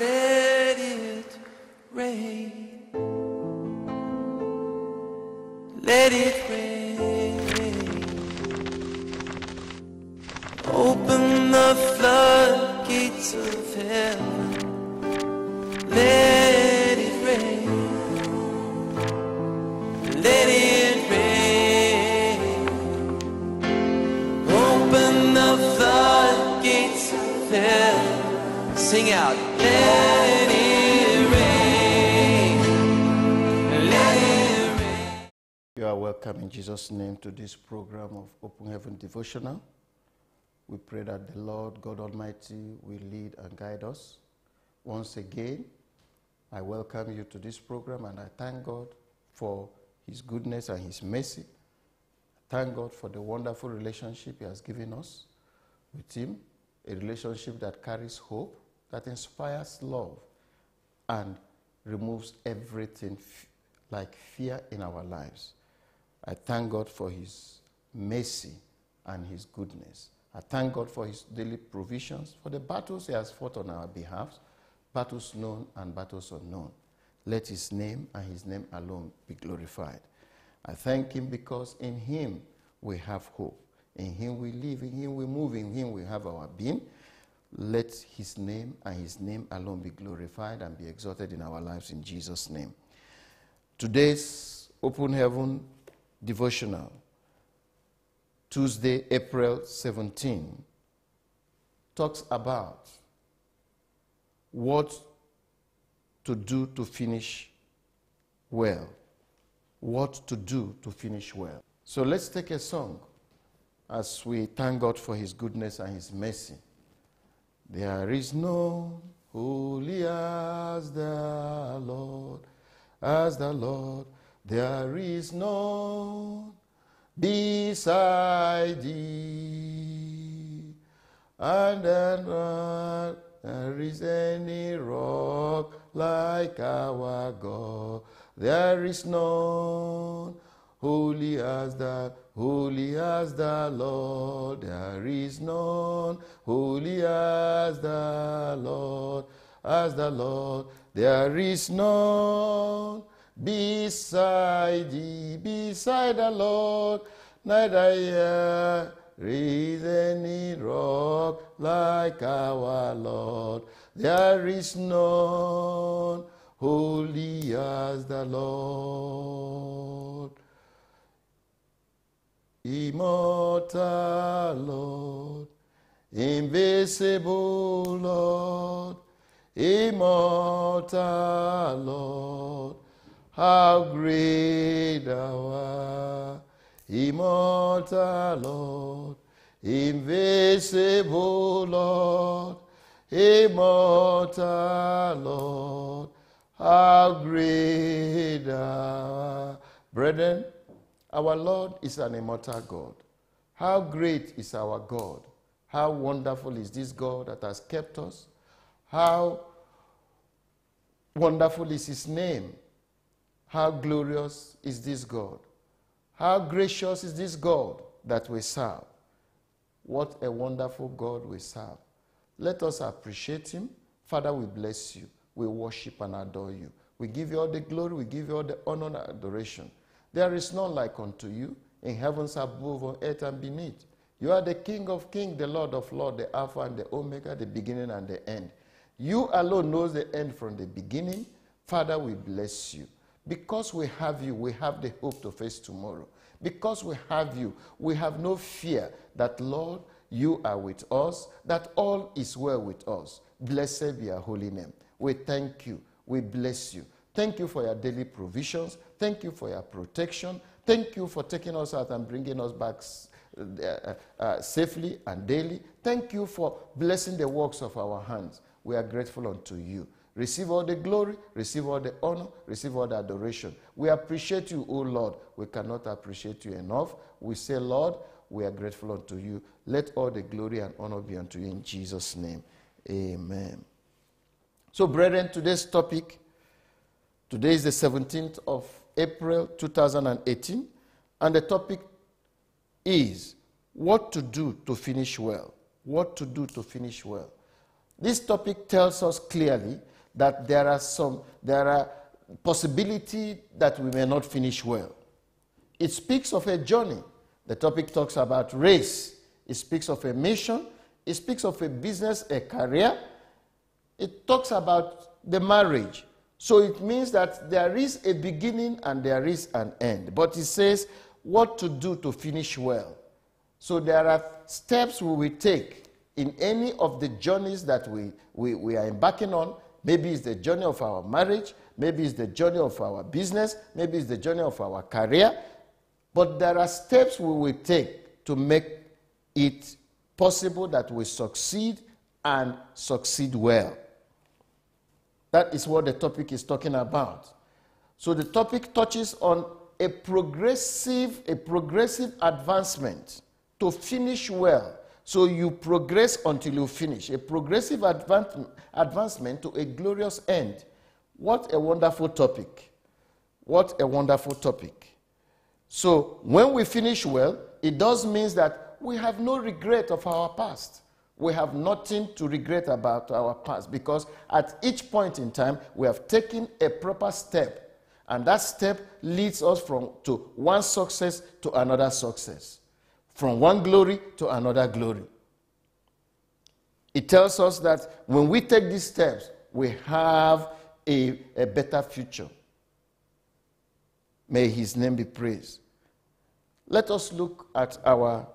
Let it rain. Let it rain. Open the floodgates of heaven. Let it rain. Let it rain. Open the floodgates of heaven. Sing out. You are welcome in Jesus' name to this program of Open Heaven Devotional. We pray that the Lord God Almighty will lead and guide us. Once again, I welcome you to this program and I thank God for His goodness and His mercy. Thank God for the wonderful relationship He has given us with Him, a relationship that carries hope, that inspires love and removes everything like fear in our lives. I thank God for His mercy and His goodness. I thank God for His daily provisions, for the battles He has fought on our behalf, battles known and battles unknown. Let His name and His name alone be glorified. I thank Him because in Him we have hope. In Him we live, in Him we move, in Him we have our being. Let his name and his name alone be glorified and be exalted in our lives in Jesus' name. Today's Open Heaven devotional, Tuesday, April 17, talks about what to do to finish well. What to do to finish well. So let's take a song as we thank God for his goodness and his mercy. There is no holy as the Lord, as the Lord. There is no beside thee, and then uh, there is any rock like our God. There is none holy as the Holy as the Lord, there is none. Holy as the Lord, as the Lord, there is none. Beside thee, beside the Lord, neither here is any rock like our Lord. There is none holy as the Lord. Immortal Lord, invisible Lord, immortal Lord, how great thou art. Immortal Lord, invisible Lord, immortal Lord, how great thou art. Brethren, our Lord is an immortal God. How great is our God? How wonderful is this God that has kept us? How wonderful is his name? How glorious is this God? How gracious is this God that we serve? What a wonderful God we serve. Let us appreciate him. Father, we bless you. We worship and adore you. We give you all the glory. We give you all the honor and adoration. There is none like unto you in heavens above, on earth and beneath. You are the King of kings, the Lord of lords, the Alpha and the Omega, the beginning and the end. You alone knows the end from the beginning. Father, we bless you. Because we have you, we have the hope to face tomorrow. Because we have you, we have no fear that, Lord, you are with us, that all is well with us. Blessed be your holy name. We thank you. We bless you. Thank you for your daily provisions. Thank you for your protection. Thank you for taking us out and bringing us back uh, uh, safely and daily. Thank you for blessing the works of our hands. We are grateful unto you. Receive all the glory, receive all the honor, receive all the adoration. We appreciate you, O Lord. We cannot appreciate you enough. We say, Lord, we are grateful unto you. Let all the glory and honor be unto you in Jesus' name. Amen. So, brethren, today's topic, today is the 17th of April 2018, and the topic is what to do to finish well. What to do to finish well. This topic tells us clearly that there are some, there are possibility that we may not finish well. It speaks of a journey. The topic talks about race. It speaks of a mission. It speaks of a business, a career. It talks about the marriage. So it means that there is a beginning and there is an end. But it says what to do to finish well. So there are steps we will take in any of the journeys that we, we, we are embarking on. Maybe it's the journey of our marriage, maybe it's the journey of our business, maybe it's the journey of our career. But there are steps we will take to make it possible that we succeed and succeed well. That is what the topic is talking about. So the topic touches on a progressive, a progressive advancement to finish well. So you progress until you finish. A progressive advan- advancement to a glorious end. What a wonderful topic. What a wonderful topic. So when we finish well, it does mean that we have no regret of our past we have nothing to regret about our past because at each point in time we have taken a proper step and that step leads us from to one success to another success from one glory to another glory it tells us that when we take these steps we have a, a better future may his name be praised let us look at our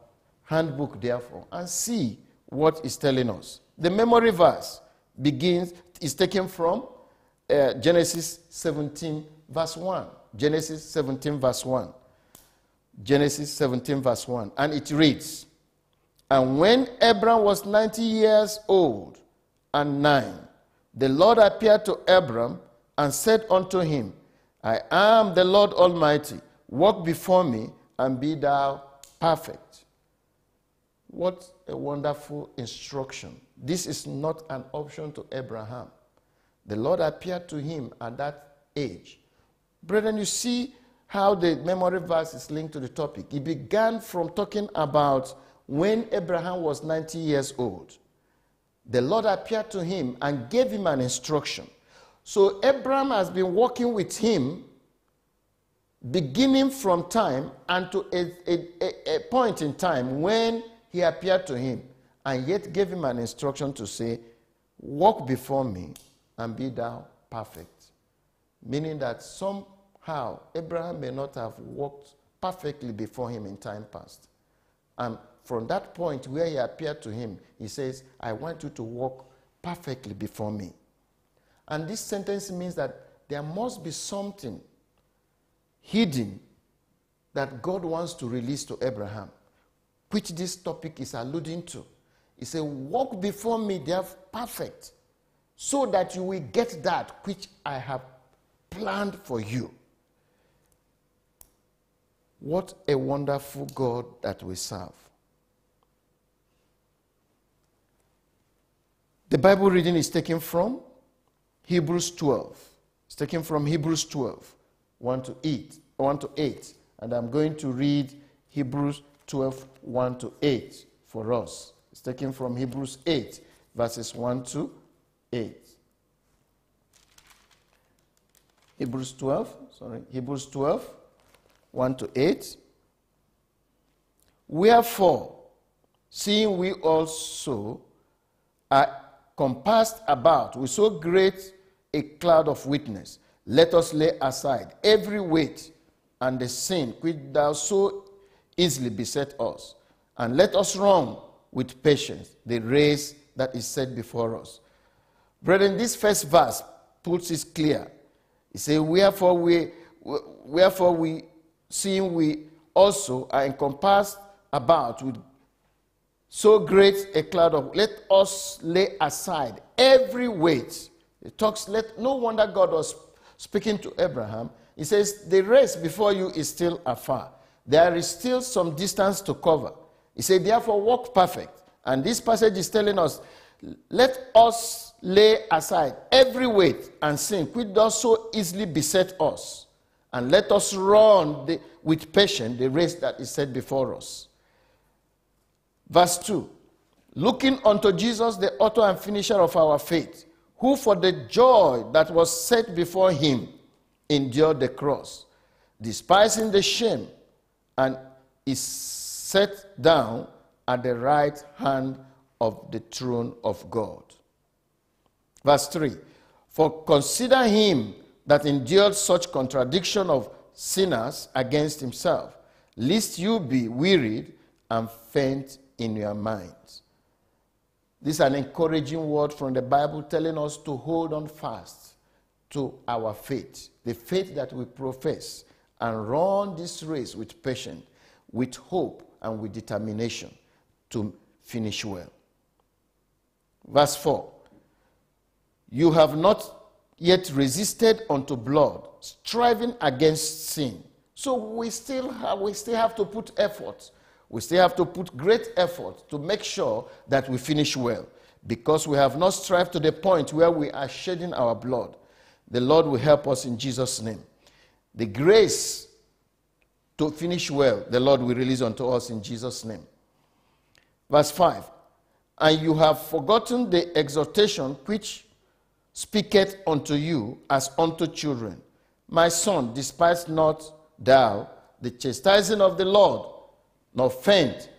handbook therefore and see what is telling us. The memory verse begins, is taken from uh, Genesis 17, verse 1. Genesis 17, verse 1. Genesis 17, verse 1. And it reads And when Abram was 90 years old and nine, the Lord appeared to Abram and said unto him, I am the Lord Almighty. Walk before me and be thou perfect. What a wonderful instruction. This is not an option to Abraham. The Lord appeared to him at that age. Brethren, you see how the memory verse is linked to the topic. He began from talking about when Abraham was 90 years old. The Lord appeared to him and gave him an instruction. So Abraham has been walking with him beginning from time and to a, a, a, point in time when he appeared to him and yet gave him an instruction to say, Walk before me and be thou perfect. Meaning that somehow Abraham may not have walked perfectly before him in time past. And from that point where he appeared to him, he says, I want you to walk perfectly before me. And this sentence means that there must be something hidden that God wants to release to Abraham which this topic is alluding to. He said, Walk before me, they are perfect, so that you will get that which I have planned for you. What a wonderful God that we serve. The Bible reading is taken from Hebrews 12. It's taken from Hebrews 12, 1 to 8, 1 to 8. And I'm going to read Hebrews 12, 1 to 8 for us. It's taken from Hebrews 8, verses 1 to 8. Hebrews 12, sorry, Hebrews 12, 1 to 8. Wherefore, seeing we also are compassed about with so great a cloud of witness, let us lay aside every weight and the sin which thou so easily beset us and let us run with patience the race that is set before us. Brethren, this first verse puts it clear. It says, Wherefore we wherefore we seeing we also are encompassed about with so great a cloud of let us lay aside every weight. It talks, let no wonder God was speaking to Abraham. He says, The race before you is still afar. There is still some distance to cover. He said, Therefore, walk perfect. And this passage is telling us, Let us lay aside every weight and sin which does so easily beset us. And let us run the, with patience the race that is set before us. Verse 2 Looking unto Jesus, the author and finisher of our faith, who for the joy that was set before him endured the cross, despising the shame, and is set down at the right hand of the throne of God. Verse 3 For consider him that endured such contradiction of sinners against himself, lest you be wearied and faint in your minds. This is an encouraging word from the Bible telling us to hold on fast to our faith, the faith that we profess, and run this race with patience, with hope, and with determination to finish well. Verse 4 You have not yet resisted unto blood, striving against sin. So we still, have, we still have to put effort. We still have to put great effort to make sure that we finish well because we have not strived to the point where we are shedding our blood. The Lord will help us in Jesus' name. The grace to finish well, the Lord will release unto us in Jesus' name. Verse 5 And you have forgotten the exhortation which speaketh unto you as unto children. My son, despise not thou the chastising of the Lord, nor faint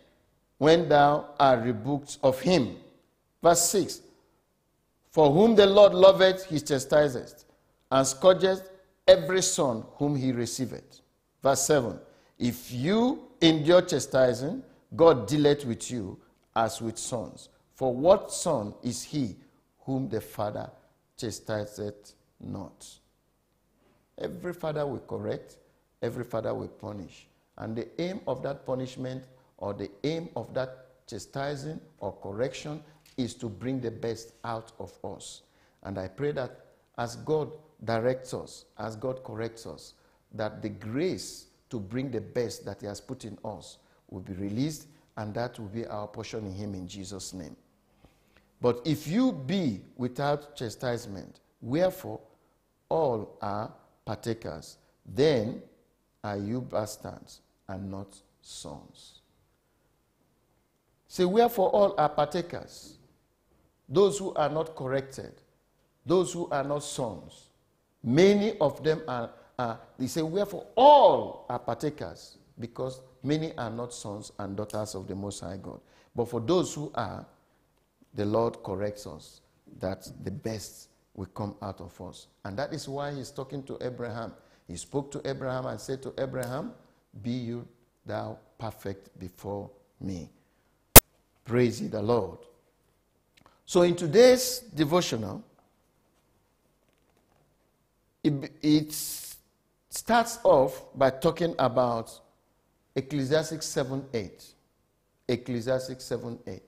when thou art rebuked of him. Verse 6 For whom the Lord loveth, he chastiseth, and scourgeth every son whom he receiveth. Verse 7 if you endure chastising, God dealeth with you as with sons. For what son is he whom the father chastiseth not? Every father will correct, every father will punish. And the aim of that punishment or the aim of that chastising or correction is to bring the best out of us. And I pray that as God directs us, as God corrects us, that the grace to bring the best that He has put in us will be released, and that will be our portion in Him in Jesus' name. But if you be without chastisement, wherefore all are partakers, then are you bastards and not sons. Say, wherefore all are partakers, those who are not corrected, those who are not sons. Many of them are uh, they say, wherefore all are partakers, because many are not sons and daughters of the Most High God. But for those who are, the Lord corrects us that the best will come out of us. And that is why he's talking to Abraham. He spoke to Abraham and said to Abraham, Be you thou perfect before me. Praise ye the Lord. So in today's devotional, it, it's starts off by talking about Ecclesiastes 7 8. Ecclesiastes 7 8.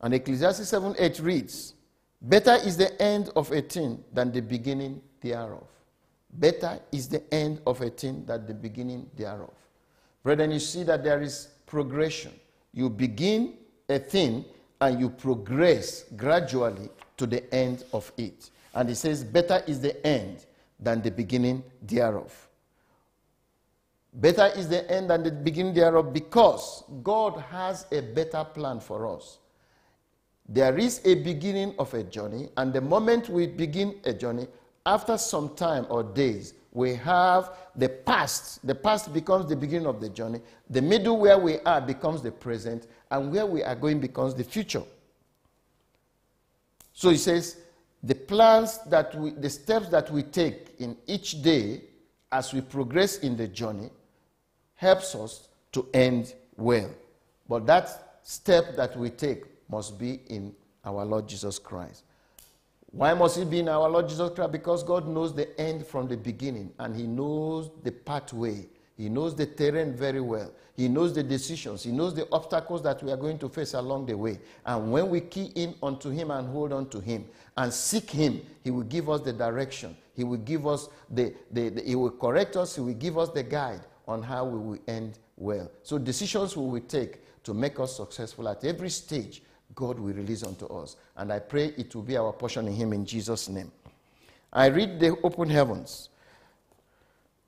And Ecclesiastes 7 8 reads, Better is the end of a thing than the beginning thereof. Better is the end of a thing than the beginning thereof. Brethren, you see that there is progression. You begin a thing and you progress gradually to the end of it. And it says, Better is the end than the beginning thereof. Better is the end than the beginning thereof because God has a better plan for us. There is a beginning of a journey, and the moment we begin a journey, after some time or days, we have the past. The past becomes the beginning of the journey. The middle where we are becomes the present, and where we are going becomes the future. So he says, the plans that we, the steps that we take in each day as we progress in the journey helps us to end well. But that step that we take must be in our Lord Jesus Christ. Why must it be in our Lord Jesus Christ? Because God knows the end from the beginning and He knows the pathway he knows the terrain very well. He knows the decisions. He knows the obstacles that we are going to face along the way. And when we key in unto Him and hold on to Him and seek Him, He will give us the direction. He will give us the, the, the He will correct us. He will give us the guide on how we will end well. So decisions we will take to make us successful at every stage, God will release unto us. And I pray it will be our portion in Him in Jesus' name. I read the open heavens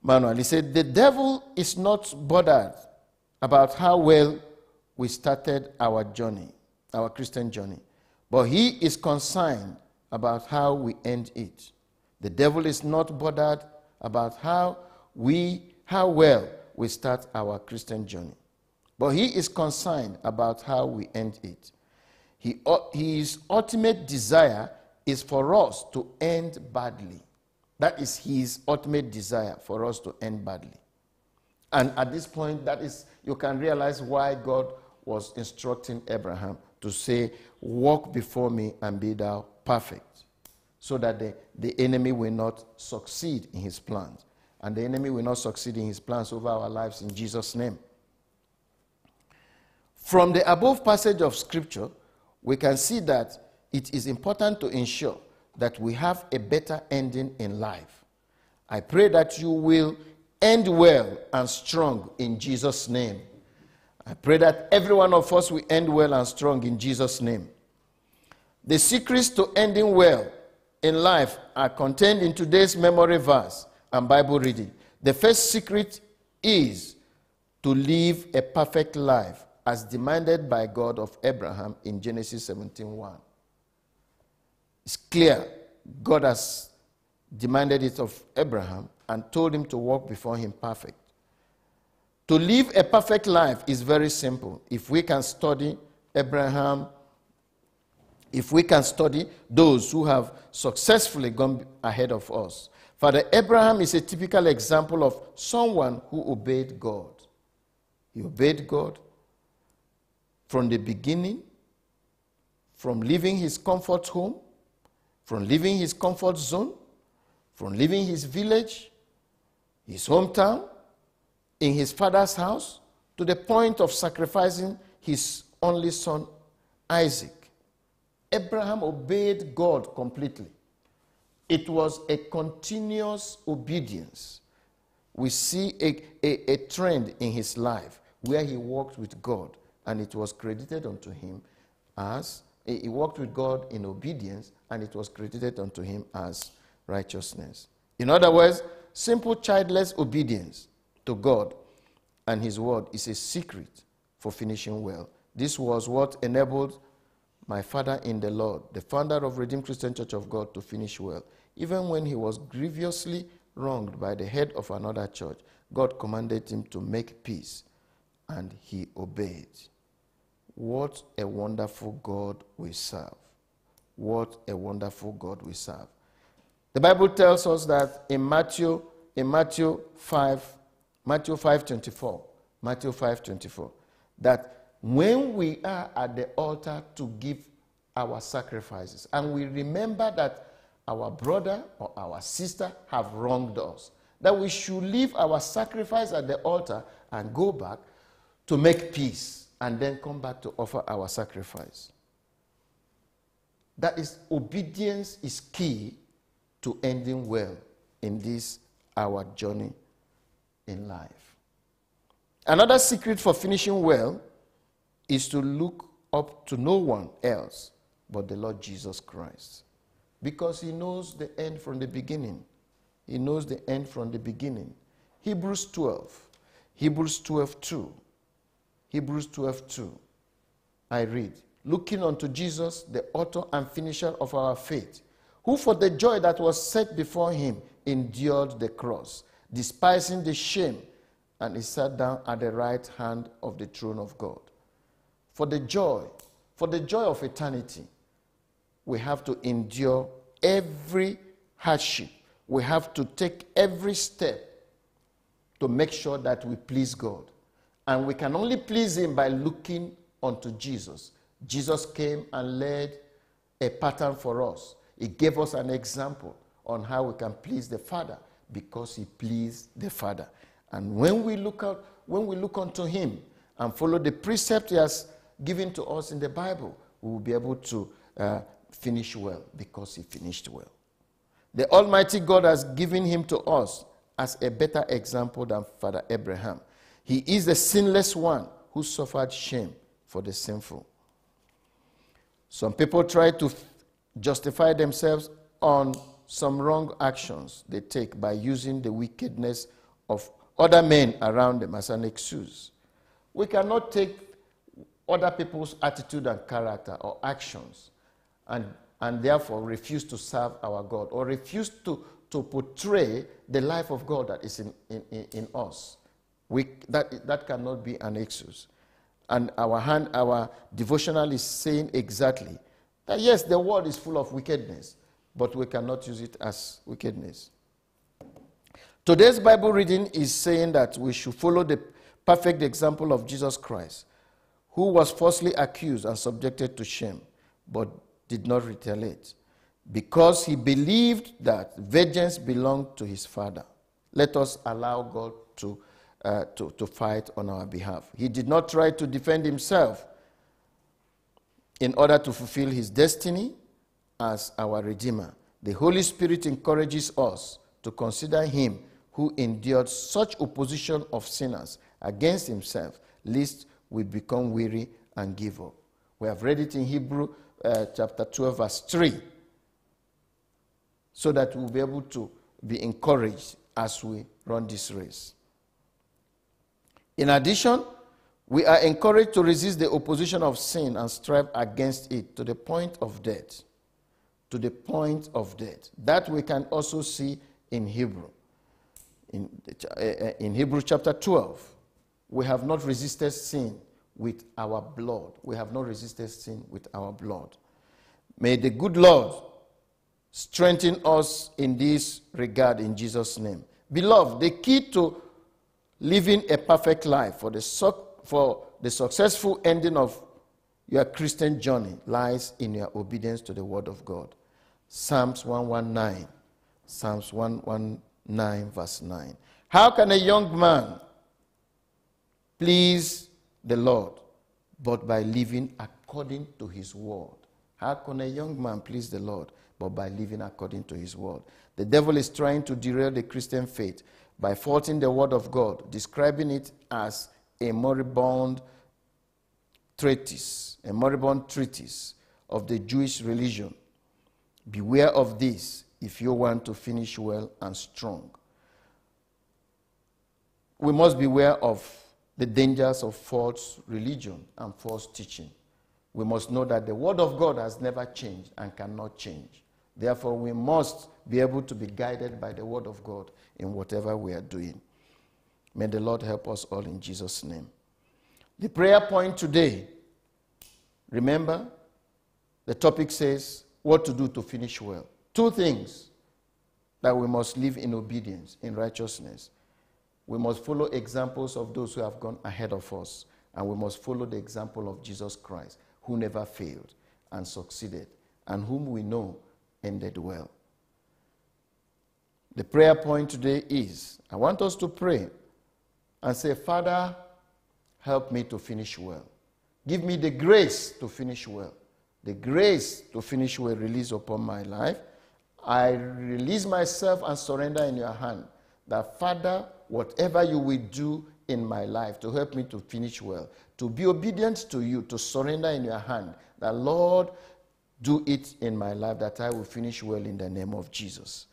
manual. He said, The devil is not bothered about how well we started our journey, our Christian journey, but he is concerned about how we end it. The devil is not bothered about how we, how well we start our Christian journey, but he is concerned about how we end it. He, his ultimate desire is for us to end badly. That is his ultimate desire for us to end badly. And at this point, that is, you can realize why God was instructing Abraham to say, Walk before me and be thou perfect, so that the, the enemy will not succeed in his plans. And the enemy will not succeed in his plans over our lives in Jesus' name. From the above passage of Scripture, we can see that it is important to ensure that we have a better ending in life. I pray that you will end well and strong in Jesus' name. I pray that every one of us will end well and strong in Jesus' name. The secrets to ending well in life are contained in today's memory verse and Bible reading. The first secret is to live a perfect life as demanded by God of Abraham in Genesis 17:1. It's clear God has demanded it of Abraham and told him to walk before him perfect. To live a perfect life is very simple. If we can study Abraham, if we can study those who have successfully gone ahead of us. Father Abraham is a typical example of someone who obeyed God. He obeyed God from the beginning, from leaving his comfort home, from leaving his comfort zone, from leaving his village, his hometown, in his father's house, to the point of sacrificing his only son, Isaac. Abraham obeyed God completely. It was a continuous obedience. We see a, a, a trend in his life where he walked with God, and it was credited unto him as he, walked with God in obedience, and it was credited unto him as righteousness. In other words, simple childless obedience to God and His word is a secret for finishing well. This was what enabled my father in the Lord, the founder of Redeemed Christian Church of God, to finish well. Even when he was grievously wronged by the head of another church, God commanded him to make peace, and he obeyed. What a wonderful God we serve. What a wonderful God we serve. The Bible tells us that in Matthew, in Matthew 5, Matthew 5 24, Matthew 5 24, that when we are at the altar to give our sacrifices and we remember that our brother or our sister have wronged us, that we should leave our sacrifice at the altar and go back to make peace and then come back to offer our sacrifice. That is, obedience is key to ending well in this our journey in life. Another secret for finishing well is to look up to no one else but the Lord Jesus Christ. Because he knows the end from the beginning. He knows the end from the beginning. Hebrews 12, Hebrews 12 2. Hebrews 12 2. I read, Looking unto Jesus, the author and finisher of our faith, who for the joy that was set before him endured the cross, despising the shame, and he sat down at the right hand of the throne of God. For the joy, for the joy of eternity, we have to endure every hardship. We have to take every step to make sure that we please God. And we can only please Him by looking unto Jesus. Jesus came and laid a pattern for us, He gave us an example on how we can please the Father because He pleased the Father. And when we look out, when we look unto Him and follow the precept He has given to us in the Bible, we will be able to uh, finish well because He finished well. The Almighty God has given Him to us as a better example than Father Abraham. He is the sinless one who suffered shame for the sinful. Some people try to justify themselves on some wrong actions they take by using the wickedness of other men around them as an excuse. We cannot take other people's attitude and character or actions and, and therefore refuse to serve our God or refuse to, to portray the life of God that is in, in, in us. We, that, that cannot be an excuse. And our, hand, our devotional is saying exactly that yes, the world is full of wickedness, but we cannot use it as wickedness. Today's Bible reading is saying that we should follow the perfect example of Jesus Christ, who was falsely accused and subjected to shame, but did not retaliate, because he believed that vengeance belonged to his Father. Let us allow God to uh, to, to fight on our behalf. He did not try to defend himself in order to fulfill his destiny as our Redeemer. The Holy Spirit encourages us to consider him who endured such opposition of sinners against himself, lest we become weary and give up. We have read it in Hebrew uh, chapter 12, verse 3, so that we'll be able to be encouraged as we run this race. In addition, we are encouraged to resist the opposition of sin and strive against it to the point of death. To the point of death. That we can also see in Hebrew. In, eh, eh, in Hebrew chapter 12, we have not resisted sin with our blood. We have not resisted sin with our blood. May the good Lord strengthen us in this regard in Jesus' name. Beloved, the key to living a perfect life for the, for the successful ending of your Christian journey lies in your obedience to the Word of God. Psalms 119. Psalms 119, verse 9. How can a young man please the Lord but by living according to his word? How can a young man please the Lord but by living according to his word? The devil is trying to derail the Christian faith by faulting the Word of God, describing it as a moribund treatise, a moribund treatise of the Jewish religion. Beware of this if you want to finish well and strong. We must beware of the dangers of false religion and false teaching. We must know that the Word of God has never changed and cannot change. Therefore, we must be able to be guided by the word of God in whatever we are doing. May the Lord help us all in Jesus' name. The prayer point today, remember, the topic says what to do to finish well. Two things that we must live in obedience, in righteousness. We must follow examples of those who have gone ahead of us, and we must follow the example of Jesus Christ, who never failed and succeeded, and whom we know ended well. The prayer point today is I want us to pray and say, Father, help me to finish well. Give me the grace to finish well. The grace to finish well release upon my life. I release myself and surrender in your hand. That, Father, whatever you will do in my life to help me to finish well, to be obedient to you, to surrender in your hand. That, Lord, do it in my life that I will finish well in the name of Jesus.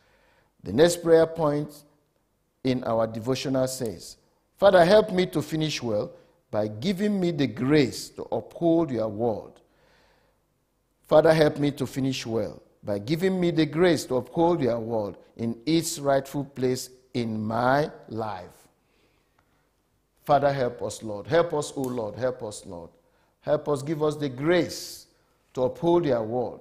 The next prayer point in our devotional says, Father, help me to finish well by giving me the grace to uphold your word. Father, help me to finish well by giving me the grace to uphold your word in its rightful place in my life. Father, help us, Lord. Help us, O Lord. Help us, Lord. Help us, give us the grace to uphold your word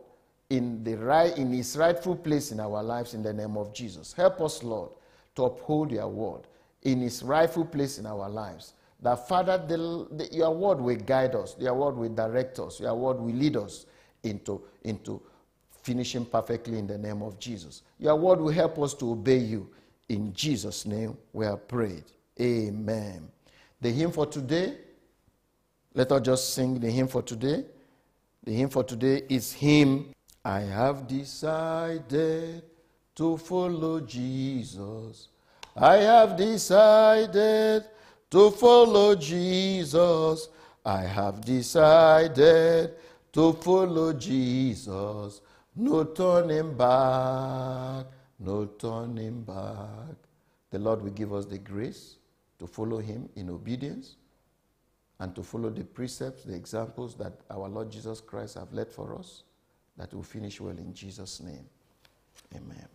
in, the right, in its rightful place in our lives in the name of Jesus. Help us, Lord, to uphold your word in its rightful place in our lives. That, Father, the, the, your word will guide us, your word will direct us, your word will lead us into, into finishing perfectly in the name of Jesus. Your word will help us to obey you. In Jesus' name we are prayed. Amen. The hymn for today, let us just sing the hymn for today. The hymn for today is Him. I have decided to follow Jesus. I have decided to follow Jesus. I have decided to follow Jesus. No turning back, no turning back. The Lord will give us the grace to follow Him in obedience and to follow the precepts, the examples that our Lord Jesus Christ have led for us, that will finish well in Jesus' name. Amen.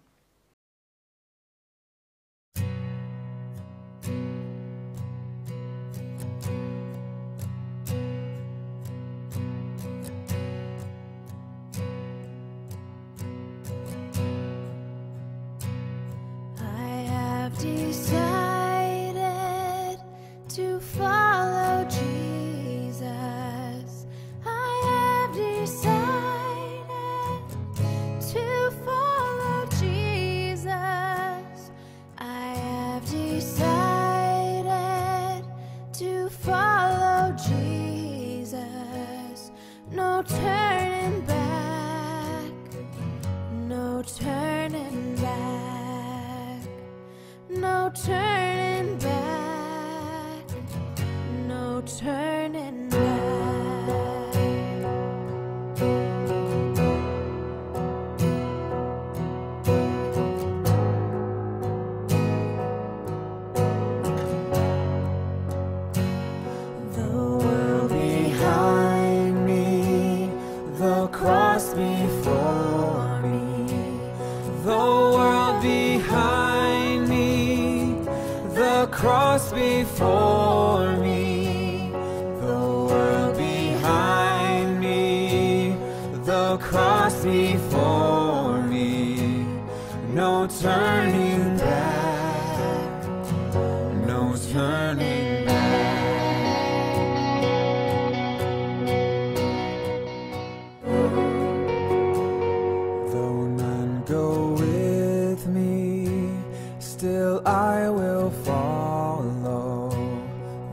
I will follow,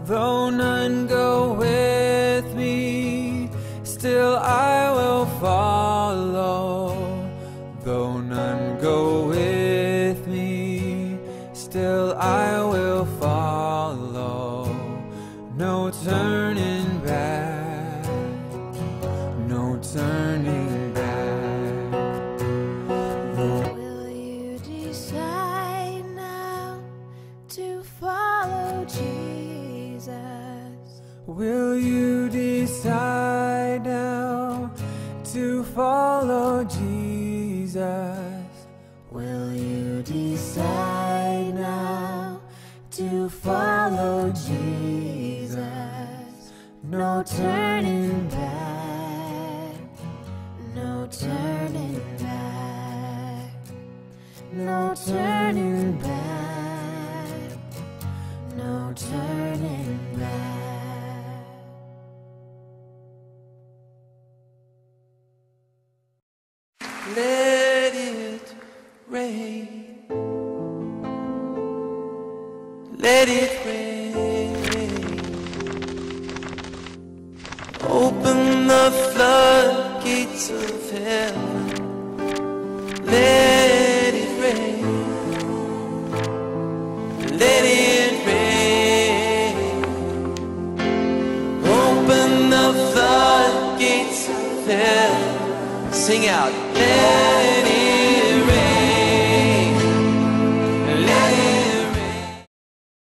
though none go.